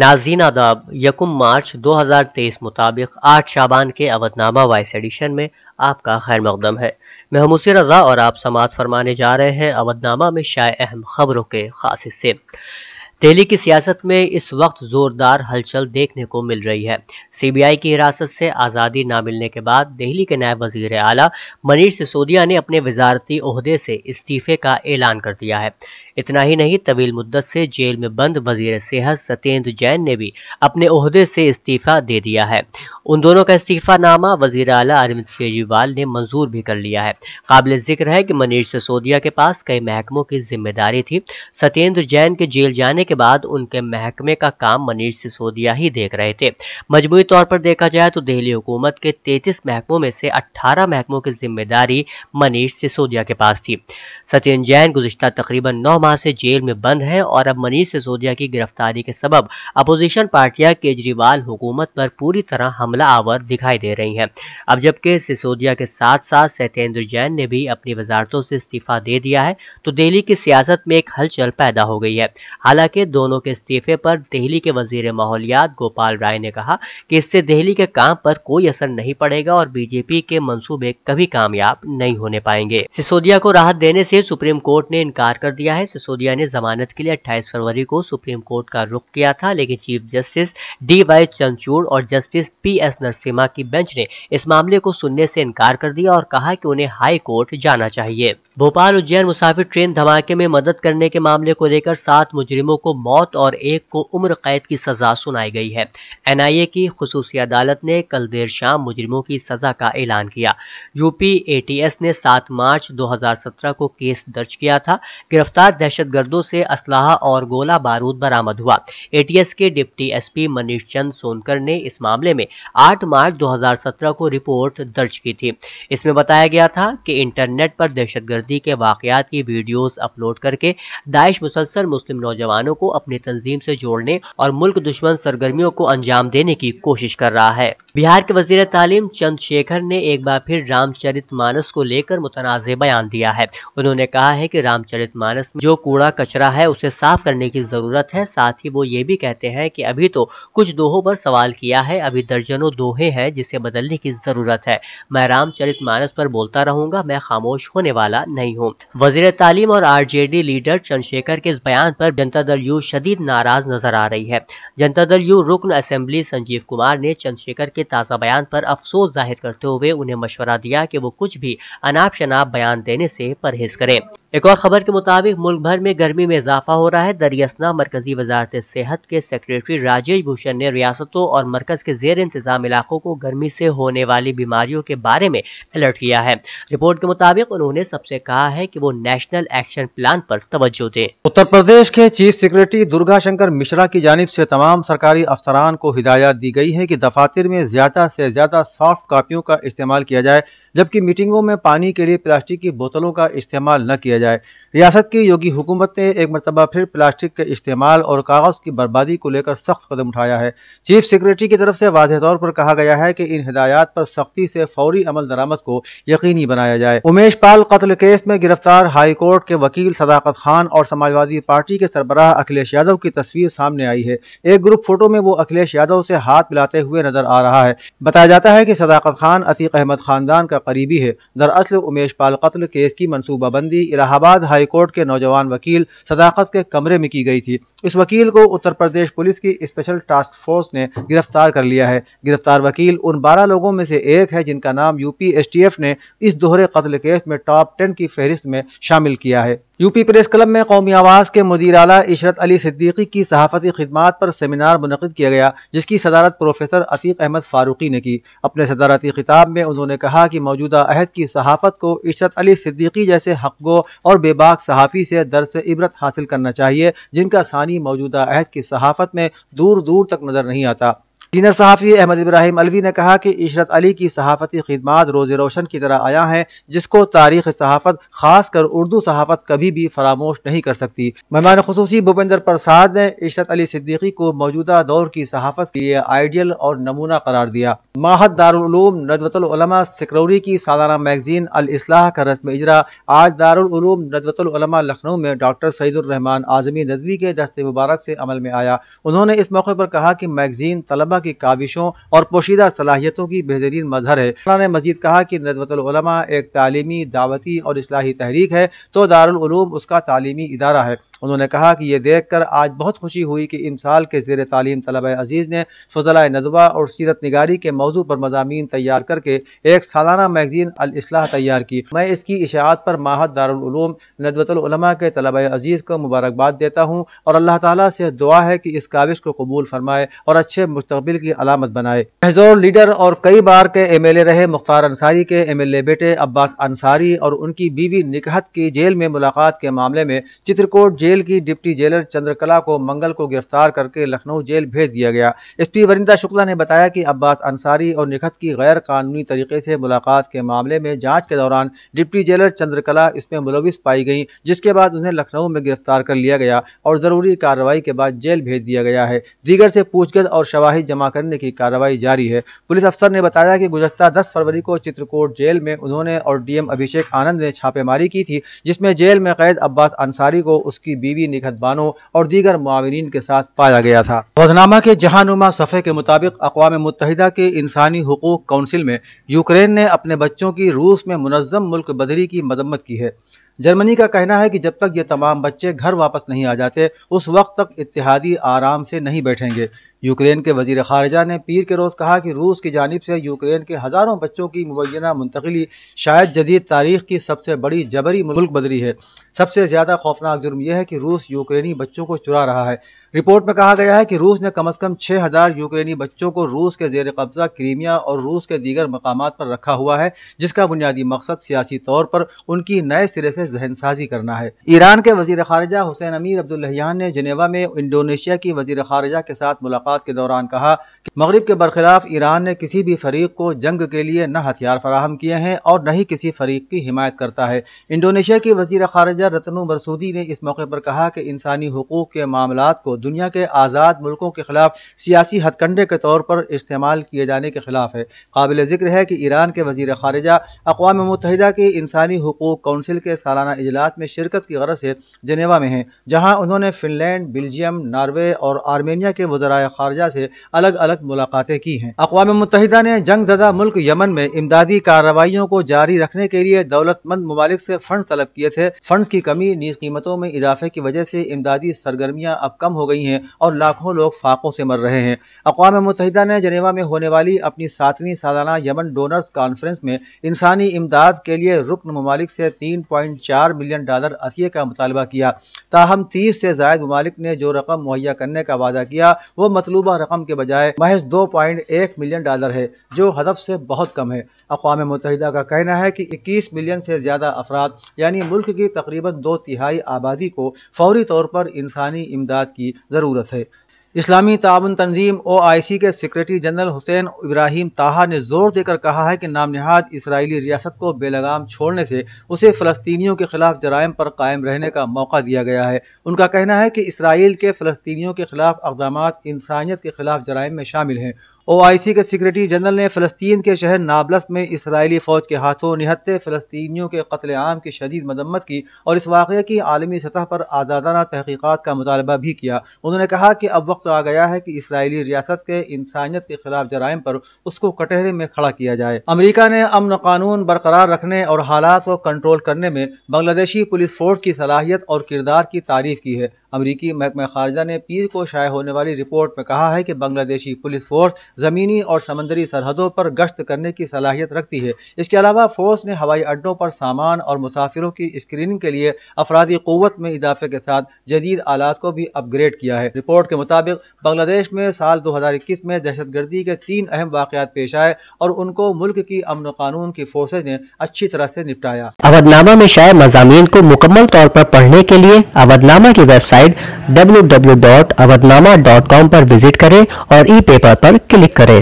नाजीन आदाब यकुम मार्च 2023 मुताबिक आठ शाबान के अवधनामा वाइस एडिशन में आपका खैर मकदम है मैं हमूसी रजा और आप समात फरमाने जा रहे हैं अवधनामा में शाय अहम खबरों के खास हिस्से दिल्ली की सियासत में इस वक्त जोरदार हलचल देखने को मिल रही है सीबीआई की हिरासत से आज़ादी ना मिलने के बाद दिल्ली के नायब वजीर आला मनीष सिसोदिया ने अपने वजारती अहदे से इस्तीफे का ऐलान कर दिया है इतना ही नहीं तवील मुद्दत से जेल में बंद वजीर सेहत सत्येंद्र जैन ने भी अपने अहदे से इस्तीफा दे दिया है उन दोनों का इस्तीफानामा वजीर अला अरविंद केजरीवाल ने मंजूर भी कर लिया है काबिल जिक्र है कि मनीष सिसोदिया के पास कई महकमों की जिम्मेदारी थी सत्येंद्र जैन के जेल जाने के बाद उनके महकमे का काम मनीष सिसोदिया ही देख रहे थे मजमूरी तौर पर देखा जाए तो दिल्ली हुकूमत के तैतीस महकमों में से अट्ठारह महकमों की जिम्मेदारी मनीष सिसोदिया के पास थी सत्येंद्र जैन गुजशत तकरीबन नौ माह से जेल में बंद है और अब मनीष सिसोदिया की गिरफ्तारी के सबब अपोजिशन पार्टियां केजरीवाल हुकूमत पर पूरी तरह हम कमला आवर दिखाई दे रही हैं अब जबकि सिसोदिया के साथ साथ सत्येंद्र जैन ने भी अपनी वजारतों से इस्तीफा दे दिया है तो दिल्ली की सियासत में एक हलचल पैदा हो गई है हालांकि दोनों के इस्तीफे पर दिल्ली के वजीर माहौलियात गोपाल राय ने कहा कि इससे दिल्ली के काम पर कोई असर नहीं पड़ेगा और बीजेपी के मंसूबे कभी कामयाब नहीं होने पाएंगे सिसोदिया को राहत देने से सुप्रीम कोर्ट ने इनकार कर दिया है सिसोदिया ने जमानत के लिए 28 फरवरी को सुप्रीम कोर्ट का रुख किया था लेकिन chief justice D Y Chandrachud और जस्टिस पी एस नरसिम्हा की बेंच ने इस मामले को सुनने से इनकार कर दिया और कहा कि उन्हें हाई कोर्ट जाना चाहिए भोपाल उज्जैन मुसाफिर ट्रेन धमाके में मदद करने के मामले को लेकर सात मुजरिमों को मौत और एक को उम्र कैद की सजा सुनाई गई है एनआईए की खसूसी अदालत ने कल देर शाम मुजरिमों की सजा का ऐलान किया यूपी एटीएस ने 7 मार्च 2017 को केस दर्ज किया था गिरफ्तार दहशतगर्दों से असलाहा और गोला बारूद बरामद हुआ एटीएस के डिप्टी एसपी मनीष चंद सोनकर ने इस मामले में 8 मार्च 2017 को रिपोर्ट दर्ज की थी इसमें बताया गया था कि इंटरनेट पर दहशतगर्दी के वाकयात की वीडियोस अपलोड करके दाइश मुसलसल मुस्लिम नौजवानों को अपनी तंजीम से जोड़ने और मुल्क दुश्मन सरगर्मियों को अंजाम देने की कोशिश कर रहा है बिहार के वजीर तालीम चंद्रशेखर ने एक बार फिर रामचरित मानस को लेकर मुतनाज़ बयान दिया है उन्होंने कहा है कि रामचरित मानस जो कूड़ा कचरा है उसे साफ करने की जरूरत है साथ ही वो ये भी कहते हैं कि अभी तो कुछ दोहों पर सवाल किया है अभी दर्जनों दोहे है जिसे बदलने की जरूरत है मैं रामचरित मानस पर बोलता रहूंगा मैं खामोश होने वाला नहीं हूँ वजीर तालीम और आरजेडी लीडर चंद्रशेखर के इस बयान पर जनता दल यू शदीद नाराज नजर आ रही है जनता दल यू रुकन असेंबली संजीव कुमार ने चंद्रशेखर के ताज़ा बयान पर अफसोस जाहिर करते हुए उन्हें मशवरा दिया कि वो कुछ भी अनाप शनाप बयान देने से परहेज करें एक और खबर के मुताबिक मुल्क भर में गर्मी में इजाफा हो रहा है दरियसना मरकजी वजारत सेहत के सेक्रेटरी राजेश भूषण ने रियासतों और मरकज के जेर इंतजाम तमाम इलाकों को गर्मी से होने वाली बीमारियों के बारे में अलर्ट किया है रिपोर्ट के मुताबिक उन्होंने सबसे कहा है की वो नेशनल एक्शन प्लान पर तवज्जो दे उत्तर प्रदेश के चीफ सेक्रेटरी दुर्गा शंकर मिश्रा की जानब ऐसी तमाम सरकारी अफसरान को हिदायत दी गयी है की दफातर में ज्यादा ऐसी ज्यादा सॉफ्ट कापियों का इस्तेमाल किया जाए जबकि मीटिंगों में पानी के लिए प्लास्टिक की बोतलों का इस्तेमाल न किया जाए रियासत की योगी हुकूमत ने एक मरतबा फिर प्लास्टिक के इस्तेमाल और कागज़ की बर्बादी को लेकर सख्त कदम उठाया है चीफ सेक्रेटरी की तरफ से वाजह तौर पर कहा गया है की इन हिदायत पर सख्ती से फौरी अमल दरामद को यकीनी बनाया जाए उमेश पाल कत्ल केस में गिरफ्तार हाई कोर्ट के वकील सदाकत खान और समाजवादी पार्टी के सरबराह अखिलेश यादव की तस्वीर सामने आई है एक ग्रुप फोटो में वो अखिलेश यादव से हाथ मिलाते हुए नजर आ रहा है बताया जाता है की सदाकत खान अतीक अहमद खानदान का करीबी है दरअसल उमेश पाल कत्ल केस की मनसूबाबंदी इलाहाबाद हाई कोर्ट के नौजवान वकील सदाकत के कमरे में की गई थी इस वकील को उत्तर प्रदेश पुलिस की स्पेशल टास्क फोर्स ने गिरफ्तार कर लिया है गिरफ्तार वकील उन बारह लोगों में से एक है जिनका नाम यूपी एसटीएफ ने इस दोहरे कत्ल केस में टॉप टेन की फहरिस्त में शामिल किया है यूपी प्रेस क्लब में कौमी आवाज़ के मदीर आला इशरत अली सिद्दीकी की सहाफ़ती खदमात पर सेमिनार मुनद किया गया जिसकी सदारत प्रोफेसर अतीक अहमद फ़ारूकी ने की अपने सदारती खिताब में उन्होंने कहा कि मौजूदा अहद की सहाफ़त को इशरत अली सिद्दीकी जैसे हकों और बेबाक सहाफ़ी से दर से इबरत हासिल करना चाहिए जिनका सानी मौजूदा अहद की सहाफ़त में दूर दूर तक नज़र नहीं आता सीनियर सहाफ़ी अहमद इब्राहिम अलवी ने कहा कि इशरत अली की सहाफ़ती खिदमत रोज़ रोशन की तरह आया है जिसको तारीख सहाफ़त खासकर उर्दू सहाफ़त कभी भी फरामोश नहीं कर सकती मेहमान खसूसी भूपेंद्र प्रसाद ने इशरत अली सिद्दीकी को मौजूदा दौर की सहाफ़त के लिए आइडियल और नमूना करार दिया माहद दारूम नदवतलमा सिकरौरी की सालाना मैगजीन अल इसलाह का रस्म इजरा आज दारूम नदवतलमा लखनऊ में डॉक्टर सईदुररहमान आजमी नदवी के दस्ते मुबारक से अमल में आया उन्होंने इस मौके पर कहा कि मैगजीन तलबा की काविशों और पोशीदा सलाहियतों की बेहतरीन मजहर है उन्होंने मजीद कहा कि नदवतलमा एक तालीमी दावती और असलाही तहरीक है तो दारूम उसका तालीमी इदारा है उन्होंने कहा कि ये देख कर आज बहुत खुशी हुई कि साल के जेर तालीम तलब अजीज़ ने फजला नदवा और सीरत निगारी के मौजू पर मजामी तैयार करके एक सालाना मैगजीन अलसलाह तैयार की मैं इसकी इशात पर माहद दारूम नदवतलमा के तलब अजीज़ को मुबारकबाद देता हूँ और अल्लाह ताली से दुआ है कि इस काविश को कबूल फरमाए और अच्छे मुस्तबिल की अलामत बनाए महजोर लीडर और कई बार के एम एल ए रहे मुख्तार अंसारी के एम एल ए बेटे अब्बास अंसारी और उनकी बीवी निकहत की जेल में मुलाकात के मामले में चित्रकोट जेल जेल की डिप्टी जेलर चंद्रकला को मंगल को गिरफ्तार करके लखनऊ जेल भेज दिया गया एसपी वरिंदा शुक्ला ने बताया कि अब्बास अंसारी और निखत की गैर कानूनी तरीके से मुलाकात के मामले में जांच के दौरान डिप्टी जेलर चंद्रकला इसमें मुलविस पाई गई जिसके बाद उन्हें लखनऊ में गिरफ्तार कर लिया गया और ज़रूरी कार्रवाई के बाद जेल भेज दिया गया है दीगर से पूछगछ और शवाहिद जमा करने की कार्रवाई जारी है पुलिस अफसर ने बताया कि गुजश्ता दस फरवरी को चित्रकोट जेल में उन्होंने और डीएम अभिषेक आनंद ने छापेमारी की थी जिसमें जेल में कैद अब्बास अंसारी को उसकी बीवी निखत बानो और दीगर मावरीन के साथ पाया गया था वजनामा के जहानुमा सफ़े के मुताबिक अकवा मुतहदा के इंसानी हकूक काउंसिल में यूक्रेन ने अपने बच्चों की रूस में मुनजम मुल्क बदरी की मदम्मत की है जर्मनी का कहना है कि जब तक ये तमाम बच्चे घर वापस नहीं आ जाते उस वक्त तक इतिहादी आराम से नहीं बैठेंगे यूक्रेन के वजीर खारजा ने पीर के रोज़ कहा कि रूस की जानब से यूक्रेन के हज़ारों बच्चों की मुबैना मुंतकली शायद जदीद तारीख की सबसे बड़ी जबरी मुल्क बदली है सबसे ज़्यादा खौफनाक जुर्म यह है कि रूस यूक्रेनी बच्चों को चुरा रहा है रिपोर्ट में कहा गया है कि रूस ने कम अज कम 6000 यूक्रेनी बच्चों को रूस के जेर कब्जा क्रीमिया और रूस के दीगर मकाम पर रखा हुआ है जिसका बुनियादी मकसद सियासी तौर पर उनकी नए सिरे से जहन साजी करना है ईरान के वजीर खारजा हुसैन अमीर अब्दुल्लहयान ने जनेवा में इंडोनेशिया की वजीर खारजा के साथ मुलाकात के दौरान कहा कि मगरब के बरखिलाफ ईरान ने किसी भी फरीक को जंग के लिए न हथियार फराहम किए हैं और न ही किसी फरीक की हिमायत करता है इंडोनेशिया की वजीर खारजा रतनु मरसूदी ने इस मौके पर कहा कि इंसानी हकूक के मामला को दुनिया के आज़ाद मुल्कों के खिलाफ सियासी हथकंडे के तौर पर इस्तेमाल किए जाने के खिलाफ है काबिल जिक्र है कि ईरान के वजीर खारजा अकवा मुतहदा के इंसानी हकूक कौंसिल के सालाना इजलास में शिरकत की गरज से जनेवा में हैं जहाँ उन्होंने फिनलैंड बेल्जियम नार्वे और आर्मेनिया के वजरा खारजा से अलग अलग मुलाकातें की हैं अकवा मुतहदा ने जंग जदा मुल्क यमन में इमदादी कार्रवाइयों को जारी रखने के लिए दौलतमंद ममालिक से फंड तलब किए थे फंड की कमी नीज कीमतों में इजाफे की वजह से इमदादी सरगर्मियाँ अब कम हो गई गई हैं और लाखों लोग फाकों से मर रहे हैं अकवा मुतहदा ने जनेवा में होने वाली अपनी सातवीं सालाना यमन डोनर्स कॉन्फ्रेंस में इंसानी इमदाद के लिए रुकन ममालिक से तीन पॉइंट चार मिलियन डॉलर अतिये का मुतालबा किया ताहम तीस से जायद ममालिक ने जो रकम मुहैया करने का वादा किया वो मतलूबा रकम के बजाय महज दो पॉइंट एक मिलियन डॉलर है जो हदफ से बहुत कम है अकवा मुतहदा का कहना है कि इक्कीस मिलियन से ज्यादा अफराद यानी मुल्क की तकरीबन दो तिहाई आबादी को फौरी तौर पर इंसानी इमदाद की ज़रूरत है इस्लामी ताबन तंजीम ओ आई सी के सेक्रेटरी जनरल हुसैन इब्राहिम ताहा ने जोर देकर कहा है कि नाम नहाद इसराइली रियासत को बेलगाम छोड़ने से उसे फ़लस्तियों के खिलाफ जराइम पर कायम रहने का मौका दिया गया है उनका कहना है कि इसराइल के फ़लस्तियों के खिलाफ इकदाम इंसानियत के खिलाफ जराइम में शामिल हैं ओआईसी के सेक्रेटरी जनरल ने फलस्तीन के शहर नाबलस में इसराइली फौज के हाथों निहत्ते फलस्तीनियों के कत्लेआम की शदीद मदम्मत की और इस वाक़े की आलमी सतह पर आज़ादाना तहकीक़ात का मुतालबा भी किया उन्होंने कहा कि अब वक्त आ गया है कि इसराइली रियासत के इंसानियत के खिलाफ जराइम पर उसको कटहरे में खड़ा किया जाए अमरीका ने अमन कानून बरकरार रखने और हालात को कंट्रोल करने में बांग्लादेशी पुलिस फोर्स की सलाहियत और किरदार की तारीफ की है अमरीकी महकमा खारजा ने पीर को शाये होने वाली रिपोर्ट में कहा है कि बांग्लादेशी पुलिस फोर्स ज़मीनी और समंदरी सरहदों पर गश्त करने की सलाहियत रखती है इसके अलावा फोर्स ने हवाई अड्डों पर सामान और मुसाफिरों की स्क्रीनिंग के लिए अफराधी क़वत में इजाफे के साथ जदीद आलात को भी अपग्रेड किया है रिपोर्ट के मुताबिक बांग्लादेश में साल दो हज़ार इक्कीस में दहशत गर्दी के तीन अहम वाकत पेश आए और उनको मुल्क की अमन कानून की फोर्सेज ने अच्छी तरह से निपटाया अवधनामा में शायद मजामी को मुकम्मल तौर पर पढ़ने के लिए अवधनामा की वेबसाइट वेबसाइट डब्ल्यू पर विजिट करें और ई पेपर पर क्लिक करें